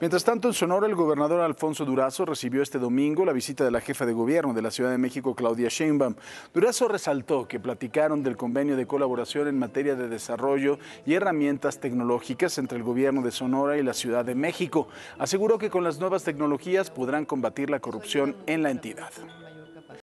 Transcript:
Mientras tanto, en Sonora, el gobernador Alfonso Durazo recibió este domingo la visita de la jefa de gobierno de la Ciudad de México, Claudia Sheinbaum. Durazo resaltó que platicaron del convenio de colaboración en materia de desarrollo y herramientas tecnológicas entre el gobierno de Sonora y la Ciudad de México. Aseguró que con las nuevas tecnologías podrán combatir la corrupción en la entidad.